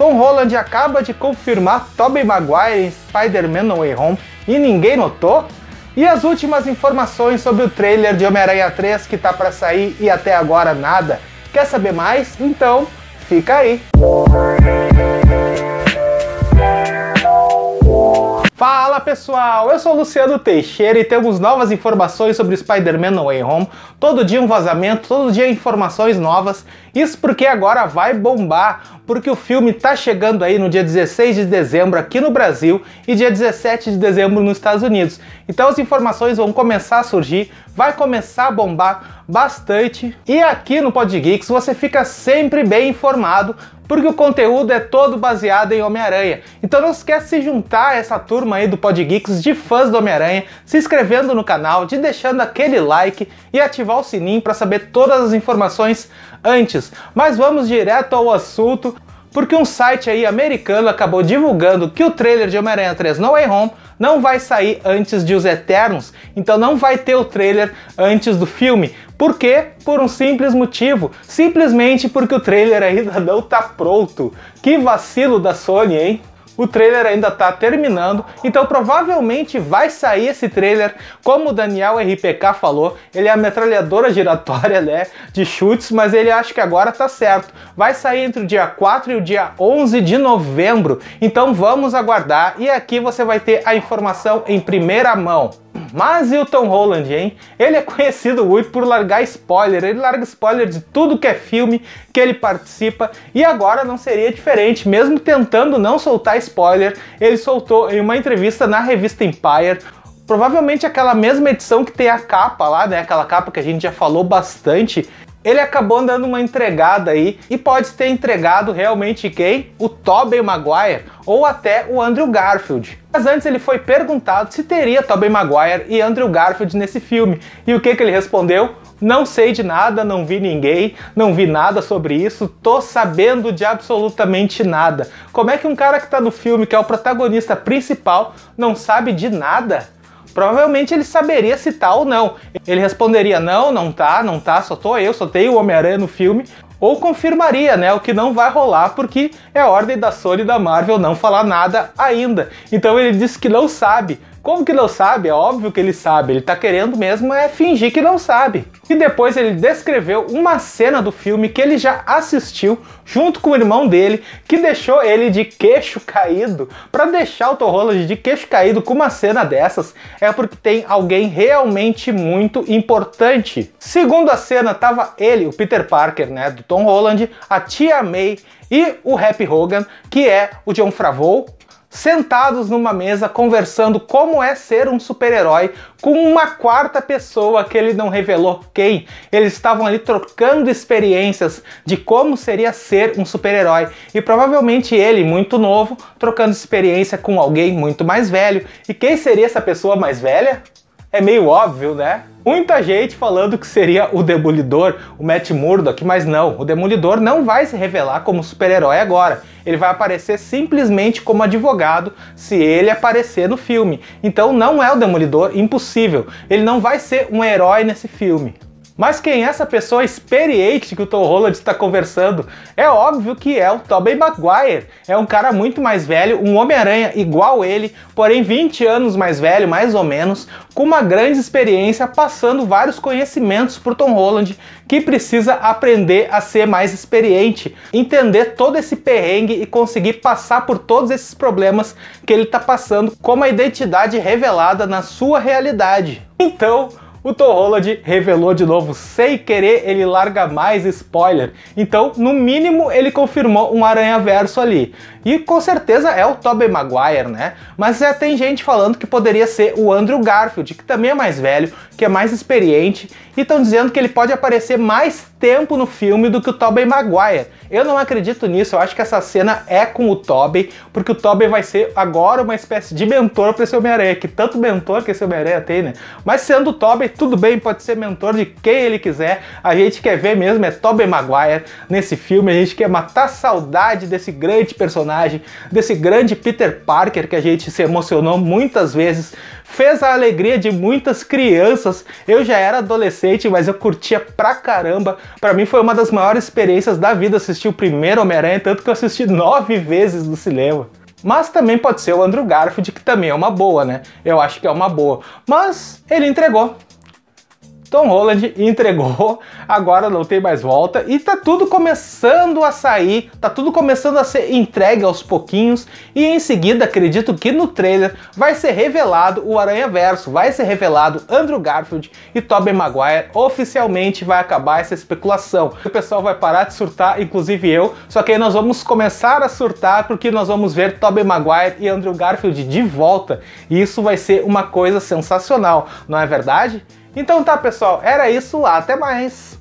Tom Holland acaba de confirmar Tobey Maguire em Spider-Man No Way Home e ninguém notou? E as últimas informações sobre o trailer de Homem-Aranha 3 que tá para sair e até agora nada? Quer saber mais? Então, fica aí. Fala pessoal, eu sou Luciano Teixeira e temos novas informações sobre Spider-Man No Way Home. Todo dia um vazamento, todo dia informações novas isso porque agora vai bombar, porque o filme tá chegando aí no dia 16 de dezembro aqui no Brasil e dia 17 de dezembro nos Estados Unidos. Então as informações vão começar a surgir, vai começar a bombar bastante. E aqui no Podgeeks você fica sempre bem informado, porque o conteúdo é todo baseado em Homem-Aranha. Então não esquece de se juntar a essa turma aí do Podgeeks de fãs do Homem-Aranha, se inscrevendo no canal, de deixando aquele like e ativar o sininho para saber todas as informações antes antes, mas vamos direto ao assunto, porque um site aí americano acabou divulgando que o trailer de Homem-Aranha 3 No Way Home não vai sair antes de Os Eternos, então não vai ter o trailer antes do filme. Por quê? Por um simples motivo, simplesmente porque o trailer ainda não tá pronto. Que vacilo da Sony, hein? O trailer ainda está terminando, então provavelmente vai sair esse trailer. Como o Daniel RPK falou, ele é a metralhadora giratória né, de chutes, mas ele acha que agora tá certo. Vai sair entre o dia 4 e o dia 11 de novembro, então vamos aguardar e aqui você vai ter a informação em primeira mão. Mas e o Tom Holland, hein? Ele é conhecido muito por largar spoiler. Ele larga spoiler de tudo que é filme que ele participa e agora não seria diferente. Mesmo tentando não soltar spoiler, ele soltou em uma entrevista na revista Empire provavelmente aquela mesma edição que tem a capa lá, né? Aquela capa que a gente já falou bastante, ele acabou dando uma entregada aí e pode ter entregado realmente quem? O Tobey Maguire ou até o Andrew Garfield. Mas antes ele foi perguntado se teria Tobey Maguire e Andrew Garfield nesse filme. E o que, que ele respondeu? Não sei de nada, não vi ninguém, não vi nada sobre isso, tô sabendo de absolutamente nada. Como é que um cara que tá no filme, que é o protagonista principal, não sabe de nada? provavelmente ele saberia se tá ou não. Ele responderia: não, não tá, não tá, só tô eu, só tenho o Homem-Aranha no filme. Ou confirmaria, né? O que não vai rolar, porque é ordem da Sony e da Marvel não falar nada ainda. Então ele disse que não sabe. Como que não sabe? É óbvio que ele sabe, ele tá querendo mesmo é fingir que não sabe. E depois ele descreveu uma cena do filme que ele já assistiu junto com o irmão dele, que deixou ele de queixo caído. Para deixar o Tom Holland de queixo caído com uma cena dessas, é porque tem alguém realmente muito importante. Segundo a cena, tava ele, o Peter Parker, né, do Tom Holland, a tia May e o Happy Hogan, que é o John Favreau, sentados numa mesa conversando como é ser um super-herói com uma quarta pessoa que ele não revelou quem. Eles estavam ali trocando experiências de como seria ser um super-herói e provavelmente ele, muito novo, trocando experiência com alguém muito mais velho. E quem seria essa pessoa mais velha? é meio óbvio, né? Muita gente falando que seria o Demolidor, o Matt Murdock, mas não, o Demolidor não vai se revelar como super-herói agora. Ele vai aparecer simplesmente como advogado se ele aparecer no filme. Então não é o Demolidor, impossível. Ele não vai ser um herói nesse filme. Mas quem é essa pessoa experiente que o Tom Holland está conversando? É óbvio que é o Tobey Maguire. É um cara muito mais velho, um Homem-Aranha igual ele, porém 20 anos mais velho, mais ou menos, com uma grande experiência, passando vários conhecimentos para Tom Holland, que precisa aprender a ser mais experiente, entender todo esse perrengue e conseguir passar por todos esses problemas que ele está passando, como a identidade revelada na sua realidade. Então, o Tom Holland revelou de novo, sem querer ele larga mais spoiler. Então, no mínimo, ele confirmou um aranha-verso ali. E com certeza é o Tobey Maguire, né? Mas já é, tem gente falando que poderia ser o Andrew Garfield, que também é mais velho, que é mais experiente, e estão dizendo que ele pode aparecer mais tempo no filme do que o Tobey Maguire. Eu não acredito nisso, eu acho que essa cena é com o Tobey, porque o Tobey vai ser agora uma espécie de mentor para esse Homem-Aranha, que tanto mentor que esse Homem-Aranha tem, né? Mas sendo o Tobey tudo bem, pode ser mentor de quem ele quiser. A gente quer ver mesmo é Tobey Maguire nesse filme, a gente quer matar saudade desse grande personagem, desse grande Peter Parker que a gente se emocionou muitas vezes fez a alegria de muitas crianças. Eu já era adolescente, mas eu curtia pra caramba. Para mim foi uma das maiores experiências da vida assistir o primeiro Homem-Aranha, tanto que eu assisti nove vezes no cinema. Mas também pode ser o Andrew Garfield, que também é uma boa, né? Eu acho que é uma boa. Mas ele entregou. Tom Holland entregou, agora não tem mais volta e tá tudo começando a sair, tá tudo começando a ser entregue aos pouquinhos e em seguida, acredito que no trailer vai ser revelado o Aranha Verso, vai ser revelado Andrew Garfield e Tobey Maguire, oficialmente vai acabar essa especulação. O pessoal vai parar de surtar, inclusive eu, só que aí nós vamos começar a surtar porque nós vamos ver Tobey Maguire e Andrew Garfield de volta e isso vai ser uma coisa sensacional, não é verdade? Então tá, pessoal, era isso, até mais!